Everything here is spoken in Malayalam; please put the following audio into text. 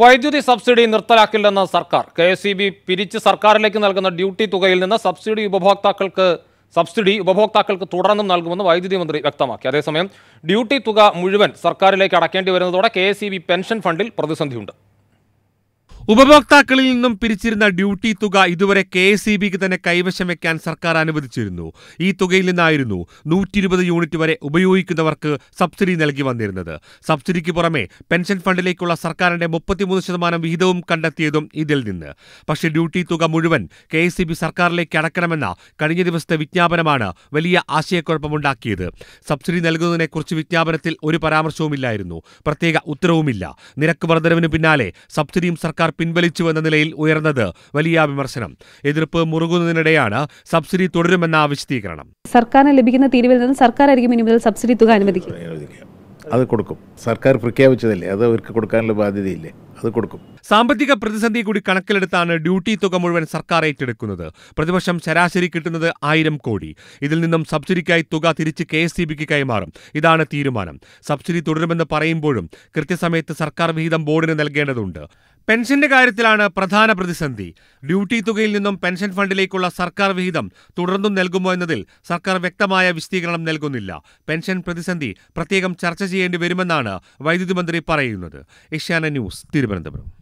വൈദ്യുതി സബ്സിഡി നിർത്തലാക്കില്ലെന്ന് സർക്കാർ കെ എസ് ഇ ബി പിരിച്ച് സർക്കാരിലേക്ക് നൽകുന്ന ഡ്യൂട്ടി തുകയിൽ നിന്ന് സബ്സിഡി ഉപഭോക്താക്കൾക്ക് സബ്സിഡി ഉപഭോക്താക്കൾക്ക് തുടർന്നും നൽകുമെന്ന് വൈദ്യുതി മന്ത്രി വ്യക്തമാക്കി അതേസമയം ഡ്യൂട്ടി തുക മുഴുവൻ സർക്കാരിലേക്ക് അടക്കേണ്ടി വരുന്നതോടെ കെ പെൻഷൻ ഫണ്ടിൽ പ്രതിസന്ധിയുണ്ട് ഉപഭോക്താക്കളിൽ നിന്നും പിരിച്ചിരുന്ന ഡ്യൂട്ടി തുക ഇതുവരെ കെ എസ് ഇ ബിക്ക് തന്നെ കൈവശം വെക്കാൻ സർക്കാർ അനുവദിച്ചിരുന്നു ഈ തുകയിൽ നിന്നായിരുന്നു നൂറ്റി ഇരുപത് യൂണിറ്റ് വരെ ഉപയോഗിക്കുന്നവർക്ക് സബ്സിഡി നൽകി വന്നിരുന്നത് സബ്സിഡിക്ക് പുറമെ പെൻഷൻ ഫണ്ടിലേക്കുള്ള സർക്കാരിന്റെ മുപ്പത്തിമൂന്ന് ശതമാനം വിഹിതവും കണ്ടെത്തിയതും ഇതിൽ നിന്ന് പക്ഷേ ഡ്യൂട്ടി തുക മുഴുവൻ കെ എസ് ഇ ബി സർക്കാരിലേക്ക് അടക്കണമെന്ന കഴിഞ്ഞ ദിവസത്തെ വിജ്ഞാപനമാണ് വലിയ ആശയക്കുഴപ്പമുണ്ടാക്കിയത് സബ്സിഡി നൽകുന്നതിനെക്കുറിച്ച് വിജ്ഞാപനത്തിൽ ഒരു പരാമർശവുമില്ലായിരുന്നു പ്രത്യേക ഉത്തരവുമില്ല നിരക്ക് വർധനവിന് പിന്നാലെ സബ്സിഡിയും സർക്കാർ പിൻവലിച്ചുവെന്ന നിലയിൽ ഉയർന്നത് വലിയ വിമർശനം എതിർപ്പ് മുറുകുന്നതിനിടെയാണ് സബ്സിഡി തുടരുമെന്ന വിശദീകരണം സർക്കാരിന് ലഭിക്കുന്ന തീരുവിൽ നിന്ന് ആയിരിക്കും ഇനി മുതൽ സബ്സിഡി തുക അനുവദിക്കും അത് കൊടുക്കും സർക്കാർ പ്രഖ്യാപിച്ചതല്ലേ അത് അവർക്ക് കൊടുക്കാനുള്ള ബാധ്യതയില്ലേ അത് കൊടുക്കും സാമ്പത്തിക പ്രതിസന്ധി കൂടി കണക്കിലെടുത്താണ് ഡ്യൂട്ടി തുക മുഴുവൻ സർക്കാർ ഏറ്റെടുക്കുന്നത് പ്രതിവർഷം ശരാശരി കിട്ടുന്നത് ആയിരം കോടി ഇതിൽ നിന്നും സബ്സിഡിക്കായി തുക തിരിച്ച് കെ എസ് ബിക്ക് കൈമാറും ഇതാണ് തീരുമാനം സബ്സിഡി തുടരുമെന്ന് പറയുമ്പോഴും കൃത്യസമയത്ത് സർക്കാർ വിഹിതം ബോർഡിന് നൽകേണ്ടതുണ്ട് പെൻഷന്റെ കാര്യത്തിലാണ് പ്രധാന പ്രതിസന്ധി ഡ്യൂട്ടി തുകയിൽ നിന്നും പെൻഷൻ ഫണ്ടിലേക്കുള്ള സർക്കാർ വിഹിതം തുടർന്നും നൽകുമോ എന്നതിൽ സർക്കാർ വ്യക്തമായ വിശദീകരണം നൽകുന്നില്ല പെൻഷൻ പ്രതിസന്ധി പ്രത്യേകം ചർച്ച ചെയ്യേണ്ടി വരുമെന്നാണ് വൈദ്യുതി മന്ത്രി പറയുന്നത് Asianet news Thiruvananthapuram frente, bro.